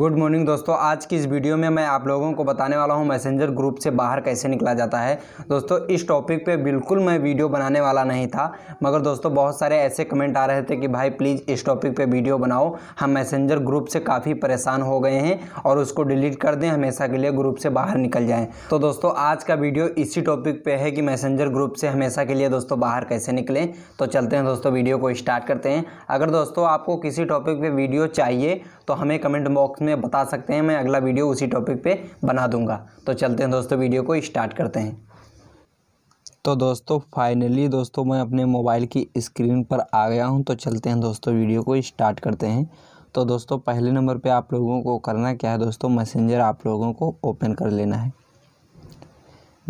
good morning दोस्तों आज की इस वीडियो में मैं आप लोगों को बताने वाला हूं मैसेंजर ग्रुप से बाहर कैसे निकला जाता है दोस्तों इस टॉपिक पे बिल्कुल मैं वीडियो बनाने वाला नहीं था मगर दोस्तों बहुत सारे ऐसे कमेंट आ रहे थे कि भाई प्लीज़ इस टॉपिक पे वीडियो बनाओ हम मैसेंजर ग्रुप से काफ़ी परेशान हो गए हैं और उसको डिलीट कर दें हमेशा के लिए ग्रुप से बाहर निकल जाएँ तो दोस्तों आज का वीडियो इसी टॉपिक पर है कि मैसेंजर ग्रुप से हमेशा के लिए दोस्तों बाहर कैसे निकलें तो चलते हैं दोस्तों वीडियो को स्टार्ट करते हैं अगर दोस्तों आपको किसी टॉपिक पर वीडियो चाहिए तो हमें कमेंट बॉक्स में बता सकते हैं मैं अगला वीडियो उसी टॉपिक पे बना दूंगा तो चलते हैं दोस्तों वीडियो को स्टार्ट करते हैं तो दोस्तों फाइनली दोस्तों मैं अपने मोबाइल की स्क्रीन पर आ गया हूँ तो चलते हैं दोस्तों वीडियो को स्टार्ट करते हैं तो दोस्तों पहले नंबर पर आप लोगों को करना क्या है दोस्तों मैसेंजर आप लोगों को ओपन कर लेना है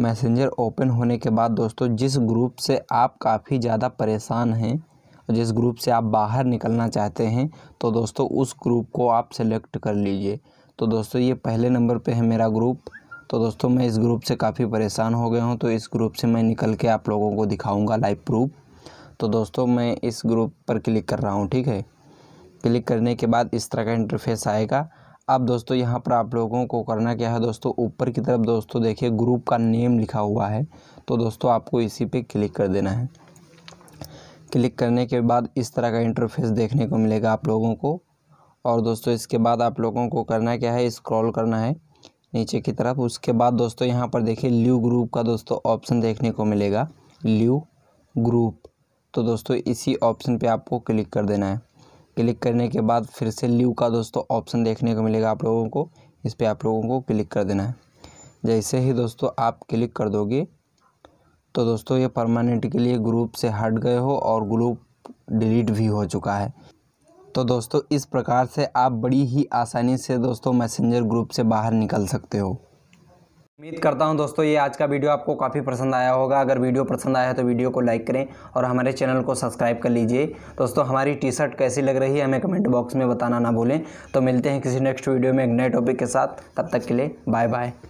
मैसेंजर ओपन होने के बाद दोस्तों जिस ग्रुप से आप काफ़ी ज़्यादा परेशान हैं जिस ग्रुप से आप बाहर निकलना चाहते हैं तो दोस्तों उस ग्रुप को आप सेलेक्ट कर लीजिए तो दोस्तों ये पहले नंबर पे है मेरा ग्रुप तो दोस्तों मैं इस ग्रुप से काफ़ी परेशान हो गया हूँ तो इस ग्रुप से मैं निकल के आप लोगों को दिखाऊँगा लाइव प्रूफ तो दोस्तों मैं इस ग्रुप पर क्लिक कर रहा हूँ ठीक है क्लिक करने के बाद इस तरह का इंटरफेस आएगा अब दोस्तों यहाँ पर आप लोगों को करना क्या है दोस्तों ऊपर की तरफ दोस्तों देखिए ग्रुप का नेम लिखा हुआ है तो दोस्तों आपको इसी पे क्लिक कर देना है क्लिक करने के बाद इस तरह का इंटरफेस देखने को मिलेगा आप लोगों को और दोस्तों इसके बाद आप लोगों को करना क्या है स्क्रॉल करना है नीचे की तरफ उसके बाद दोस्तों यहाँ पर देखिए ल्यू ग्रुप का दोस्तों ऑप्शन देखने को मिलेगा ल्यू ग्रुप तो दोस्तों इसी ऑप्शन पे आपको क्लिक कर देना है क्लिक करने के बाद फिर से ल्यू का दोस्तों ऑप्शन देखने को मिलेगा आप लोगों को इस पर आप लोगों को क्लिक कर देना है जैसे ही दोस्तों आप क्लिक कर दोगे तो दोस्तों ये परमानेंट के लिए ग्रुप से हट गए हो और ग्रुप डिलीट भी हो चुका है तो दोस्तों इस प्रकार से आप बड़ी ही आसानी से दोस्तों मैसेंजर ग्रुप से बाहर निकल सकते हो उम्मीद करता हूं दोस्तों ये आज का वीडियो आपको काफ़ी पसंद आया होगा अगर वीडियो पसंद आया है तो वीडियो को लाइक करें और हमारे चैनल को सब्सक्राइब कर लीजिए दोस्तों हमारी टी शर्ट कैसी लग रही है हमें कमेंट बॉक्स में बताना ना भूलें तो मिलते हैं किसी नेक्स्ट वीडियो में एक नए टॉपिक के साथ तब तक के लिए बाय बाय